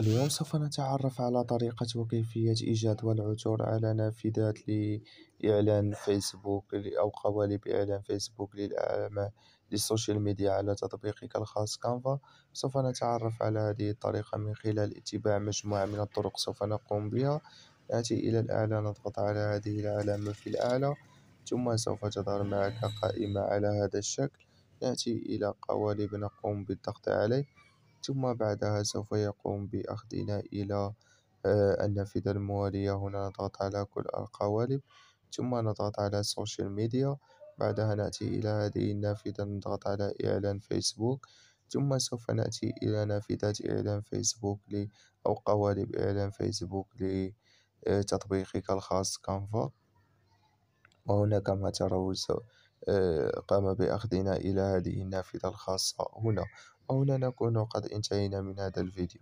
اليوم سوف نتعرف على طريقة وكيفية إيجاد والعثور على نافذات لإعلان فيسبوك أو قوالب إعلان فيسبوك للأعمال للسوشيال ميديا على تطبيقك الخاص كانفا سوف نتعرف على هذه الطريقة من خلال اتباع مجموعة من الطرق سوف نقوم بها نأتي إلى الأعلى نضغط على هذه العلامة في الأعلى ثم سوف تظهر معك قائمة على هذا الشكل نأتي إلى قوالب نقوم بالضغط عليه ثم بعدها سوف يقوم بأخذنا إلى آه، النافذة الموالية هنا نضغط على كل القوالب ثم نضغط على السوشيال ميديا بعدها نأتي إلى هذه النافذة نضغط على إعلان فيسبوك ثم سوف نأتي إلى نافذة إعلان فيسبوك لي أو قوالب إعلان فيسبوك لتطبيقك آه، الخاص كانفا وهنا كما ترون آه، قام بأخذنا إلى هذه النافذة الخاصة هنا أو نكون قد انتهينا من هذا الفيديو